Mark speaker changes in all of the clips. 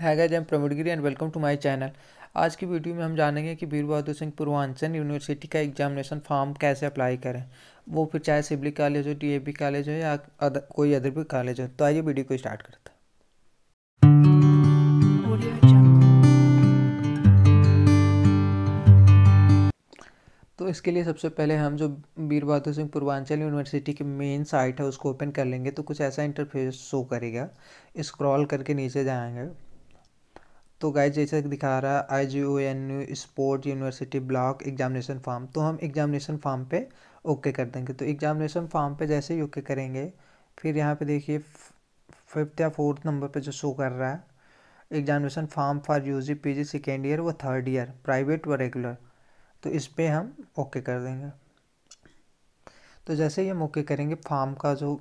Speaker 1: है guys I'm Giri and welcome to my channel आज की वीडियो में हम जानेंगे कि वीर बहादुर सिंह पूर्वांचल यूनिवर्सिटी का एग्जामिनेशन फॉर्म कैसे अप्लाई करें वो फिर चाहे सिबली कॉलेज हो बी कॉलेज हो या अदर, कोई अदर भी कॉलेज हो तो आइए वीडियो को स्टार्ट करते हैं तो इसके लिए सबसे पहले हम जो वीर बहादुर सिंह पूर्वांचल यूनिवर्सिटी की मेन साइट है उसको ओपन कर लेंगे तो कुछ ऐसा इंटरफेस शो करेगा स्क्रॉल करके नीचे जाएंगे तो गाइज जैसे दिखा रहा है I G O N U sport university block examination form तो हम एग्जामिनेशन फॉर्म पे ओके कर देंगे तो एग्जामिनेशन फॉर्म पे जैसे ही ओके करेंगे फिर यहाँ पे देखिए फिफ्थ या फोर्थ नंबर पे जो शो कर रहा है examination form for U G P G second year व थर्ड ईयर प्राइवेट व रेगुलर तो इस पर हम ओके कर देंगे तो जैसे ही हम ओके करेंगे फॉर्म का जो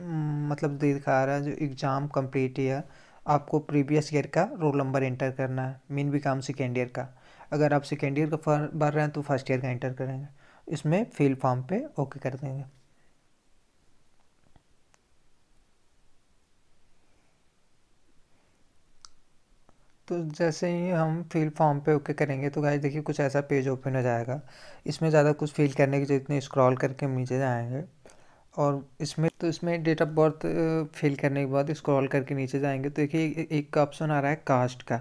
Speaker 1: मतलब दिखा रहा है जो एग्ज़ाम कम्प्लीट ईयर आपको प्रीवियस ईयर का रोल नंबर एंटर करना है मेन भी काम सेकेंड ईयर का अगर आप सेकेंड ईयर का भर रहे हैं तो फर्स्ट ईयर का एंटर करेंगे इसमें फील फॉर्म पे ओके कर देंगे तो जैसे ही हम फील फॉर्म पे ओके करेंगे तो गाइस देखिए कुछ ऐसा पेज ओपन हो जाएगा इसमें ज़्यादा कुछ फील करने की जरूरत नहीं स्क्रॉल करके नीचे जाएंगे और इसमें तो इसमें डेट ऑफ बर्थ फिल करने के बाद स्क्रॉल करके नीचे जाएंगे तो देखिए एक का ऑप्शन आ रहा है कास्ट का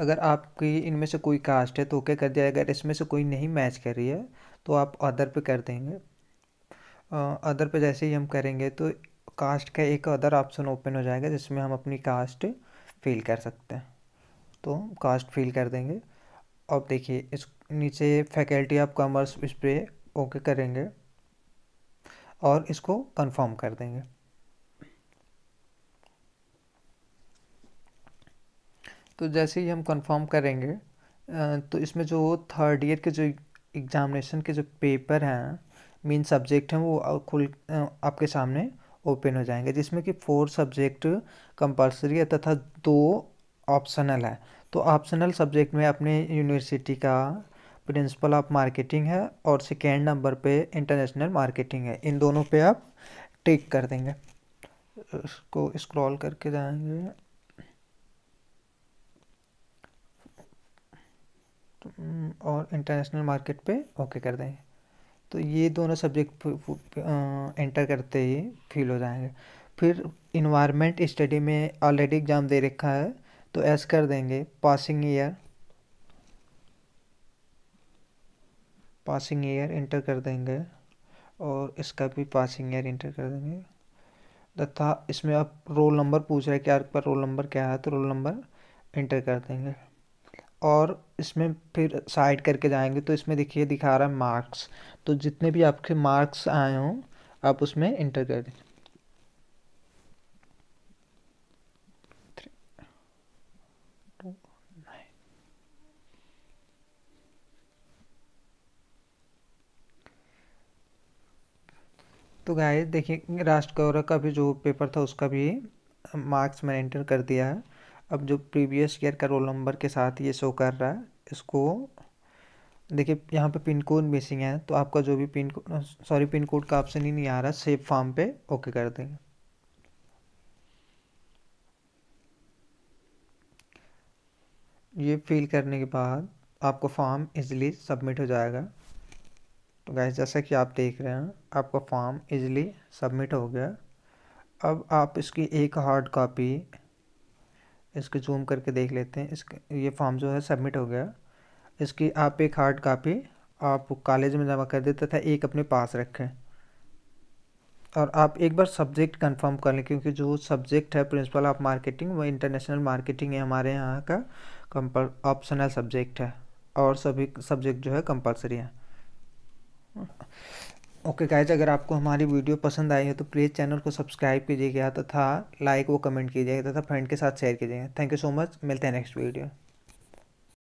Speaker 1: अगर आपकी इनमें से कोई कास्ट है तो ओके कर दिया अगर इसमें से कोई नहीं मैच कर रही है तो आप अदर पे कर देंगे अदर पे जैसे ही हम करेंगे तो कास्ट का एक अदर ऑप्शन ओपन हो जाएगा जिसमें हम अपनी कास्ट फिल कर सकते हैं तो कास्ट फिल कर देंगे अब देखिए इस नीचे फैकल्टी ऑफ कॉमर्स इस पर ओके करेंगे और इसको कंफर्म कर देंगे तो जैसे ही हम कंफर्म करेंगे तो इसमें जो थर्ड ईयर के जो एग्ज़ामिनेशन के जो पेपर हैं मेन सब्जेक्ट हैं वो खुल आपके सामने ओपन हो जाएंगे जिसमें कि फोर सब्जेक्ट कंपलसरी है तथा दो ऑप्शनल है तो ऑप्शनल सब्जेक्ट में अपने यूनिवर्सिटी का प्रिंसिपल ऑफ मार्केटिंग है और सेकेंड नंबर पे इंटरनेशनल मार्केटिंग है इन दोनों पे आप टिक कर देंगे इसको स्क्रॉल करके जाएंगे और इंटरनेशनल मार्केट पे ओके कर देंगे तो ये दोनों सब्जेक्ट एंटर करते ही फील हो जाएंगे फिर इन्वायरमेंट स्टडी में ऑलरेडी एग्ज़ाम दे रखा है तो ऐसा कर देंगे passing year passing year enter कर देंगे और इसका भी पासिंग एयर इंटर कर देंगे तथा इसमें आप रोल नंबर पूछ रहे हैं कि आपका रोल नंबर क्या है तो रोल नंबर इंटर कर देंगे और इसमें फिर साइड करके जाएंगे तो इसमें देखिए दिखा रहा है मार्क्स तो जितने भी आपके मार्क्स आए हों आप उसमें इंटर कर देंगे तो गाय देखिए राष्ट्र गौरव का भी जो पेपर था उसका भी मार्क्स मैंने एंटर कर दिया है अब जो प्रीवियस ईयर का रोल नंबर के साथ ये शो कर रहा है इसको देखिए यहाँ पे पिन कोड मिसिंग है तो आपका जो भी pin code sorry pin code का ऑप्शन ही नहीं आ रहा सेफ फॉर्म पे ओके कर देंगे ये फिल करने के बाद आपको फॉर्म इजीली सबमिट हो जाएगा तो गैस जैसा कि आप देख रहे हैं आपका फॉर्म इजीली सबमिट हो गया अब आप इसकी एक हार्ड कॉपी इसके जूम करके देख लेते हैं इसके ये फॉर्म जो है सबमिट हो गया इसकी आप एक हार्ड कॉपी आप कॉलेज में जमा कर देते तथा एक अपने पास रखें और आप एक बार सब्जेक्ट कंफर्म कर लें क्योंकि जो सब्जेक्ट है प्रिंसिपल ऑफ मार्केटिंग वो इंटरनेशनल मार्केटिंग है हमारे यहाँ का कंपल ऑप्शनल सब्जेक्ट है और सभी सब्जेक्ट जो है कंपलसरी है ओके okay गाइज अगर आपको हमारी वीडियो पसंद आई है तो प्लीज़ चैनल को सब्सक्राइब कीजिएगा तथा लाइक व कमेंट कीजिएगा तथा फ्रेंड के साथ शेयर कीजिएगा थैंक यू सो मच मिलते हैं नेक्स्ट वीडियो